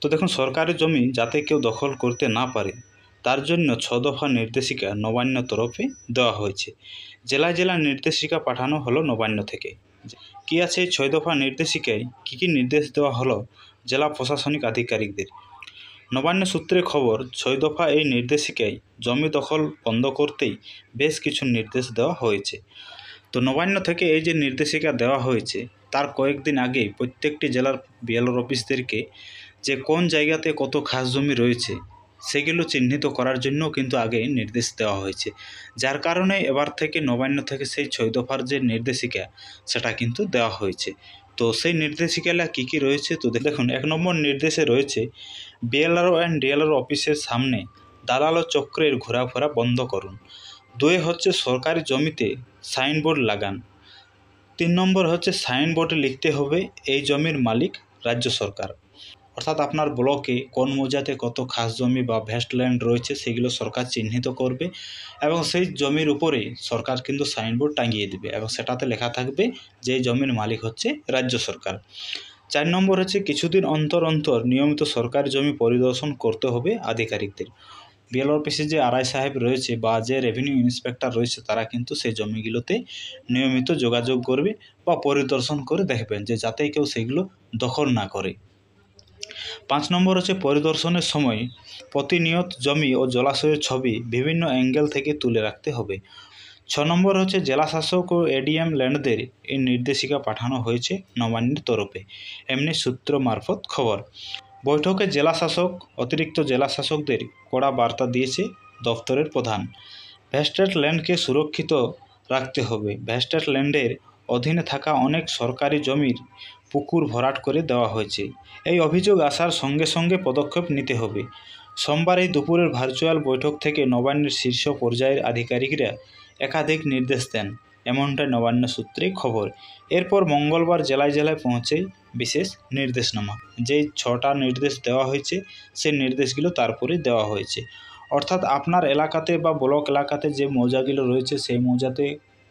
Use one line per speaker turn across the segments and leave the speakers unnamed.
তো দেখুন সরকারি জমি যাতে কেউ দখল করতে না পারে তার জন্য ছ দফা নির্দেশিকা নবান্ন তরফে দেওয়া হয়েছে জেলা জেলা নির্দেশিকা পাঠানো হলো নবান্ন থেকে কি আছে ছয় দফা নির্দেশিকায় কি কি নির্দেশ দেওয়া হলো জেলা প্রশাসনিক আধিকারিকদের নবান্ন সূত্রে খবর ছয় দফা এই নির্দেশিকায় জমি দখল বন্ধ করতেই বেশ কিছু নির্দেশ দেওয়া হয়েছে তো নবান্ন থেকে এই যে নির্দেশিকা দেওয়া হয়েছে তার কয়েকদিন আগে প্রত্যেকটি জেলার বিএলওর অফিসদেরকে যে কোন জায়গাতে কত খাস জমি রয়েছে সেগুলো চিহ্নিত করার জন্য কিন্তু আগে নির্দেশ দেওয়া হয়েছে যার কারণে এবার থেকে নবান্ন থেকে সেই ছয় দফার যে নির্দেশিকা সেটা কিন্তু দেওয়া হয়েছে তো সেই নির্দেশিকালা কী কী রয়েছে তো দেখুন এক নম্বর নির্দেশে রয়েছে বিএলআরও অ্যান্ড ডিএলআরও অফিসের সামনে দালাল চক্রের ঘোরাফেরা বন্ধ করুন দুই হচ্ছে সরকারি জমিতে সাইনবোর্ড লাগান তিন নম্বর হচ্ছে সাইনবোর্ডে লিখতে হবে এই জমির মালিক রাজ্য সরকার অর্থাৎ আপনার ব্লকে কোন মজাতে কত খাস জমি বা ল্যান্ড রয়েছে সেগুলো সরকার চিহ্নিত করবে এবং সেই জমির উপরে সরকার কিন্তু সাইনবোর্ড টাঙিয়ে দেবে এবং সেটাতে লেখা থাকবে যে জমির মালিক হচ্ছে রাজ্য সরকার চার নম্বর হচ্ছে কিছুদিন অন্তর অন্তর নিয়মিত সরকারি জমি পরিদর্শন করতে হবে আধিকারিকদের বিএল অফিসে যে আড়াই সাহেব রয়েছে বা যে রেভিনিউ ইন্সপেক্টর রয়েছে তারা কিন্তু সেই জমিগুলোতে নিয়মিত যোগাযোগ করবে বা পরিদর্শন করে দেখবেন যে যাতে কেউ সেগুলো দখল না করে পাঁচ নম্বর হচ্ছে পরিদর্শনের সময় প্রতিনিয়ত জমি ও জলাশয়ের ছবি বিভিন্ন অ্যাঙ্গেল থেকে তুলে রাখতে হবে ছ নম্বর হচ্ছে জেলাশাসক ও এডিএম ল্যান্ডদের এই নির্দেশিকা পাঠানো হয়েছে নবান্নের তরফে এমনি সূত্র মারফত খবর বৈঠকে জেলাশাসক অতিরিক্ত জেলাশাসকদের কড়া বার্তা দিয়েছে দফতরের প্রধান ভ্যাস্টেড ল্যান্ডকে সুরক্ষিত রাখতে হবে ভ্যাস্টেড ল্যান্ডের অধীনে থাকা অনেক সরকারি জমির পুকুর ভরাট করে দেওয়া হয়েছে এই অভিযোগ আসার সঙ্গে সঙ্গে পদক্ষেপ নিতে হবে সোমবার এই দুপুরের ভার্চুয়াল বৈঠক থেকে নবান্নের শীর্ষ পর্যায়ের আধিকারিকরা একাধিক নির্দেশ দেন এমনটাই নবান্ন সূত্রে খবর এরপর মঙ্গলবার জেলায় জেলায় পৌঁছে বিশেষ নির্দেশনামা যেই ছটা নির্দেশ দেওয়া হয়েছে সেই নির্দেশগুলো তারপরে দেওয়া হয়েছে অর্থাৎ আপনার এলাকাতে বা ব্লক এলাকাতে যে মৌজাগুলো রয়েছে সেই মৌজাতে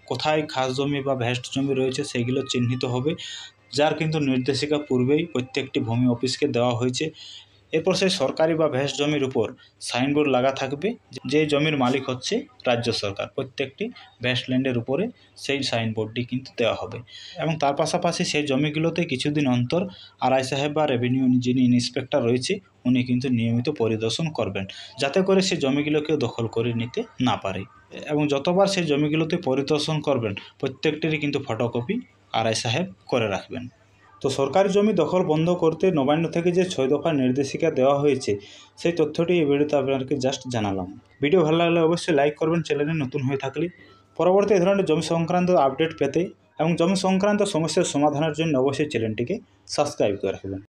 কোথায় খাস জমি বা ভ্যাস্ট জমি রয়েছে সেগুলো চিহ্নিত হবে যার কিন্তু নির্দেশিকা পূর্বেই প্রত্যেকটি ভূমি অফিসকে দেওয়া হয়েছে এরপর সেই সরকারি বা ভ্যাস জমির উপর সাইনবোর্ড লাগা থাকবে যে জমির মালিক হচ্ছে রাজ্য সরকার প্রত্যেকটি ল্যান্ডের উপরে সেই সাইনবোর্ডটি কিন্তু দেওয়া হবে এবং তার পাশাপাশি সেই জমিগুলোতে কিছুদিন অন্তর আই সাহেব বা রেভিনিউ যিনি ইন্সপেক্টর রয়েছে উনি কিন্তু নিয়মিত পরিদর্শন করবেন যাতে করে সেই জমিগুলোকেও দখল করে নিতে না পারে এবং যতবার সেই জমিগুলোতে পরিদর্শন করবেন প্রত্যেকটিরই কিন্তু ফটোকপি আড়াই সাহেব করে রাখবেন তো সরকারি জমি দখল বন্ধ করতে নবান্ন থেকে যে ছয় দফা নির্দেশিকা দেওয়া হয়েছে সেই তথ্যটি এই ভিডিওতে আপনাদেরকে জাস্ট জানালাম ভিডিও ভালো লাগলে অবশ্যই লাইক করবেন চ্যানেলে নতুন হয়ে থাকলে পরবর্তী ধরনের জমি সংক্রান্ত আপডেট পেতে এবং জমি সংক্রান্ত সমস্যার সমাধানের জন্য অবশ্যই চ্যানেলটিকে সাবস্ক্রাইব করে রাখবেন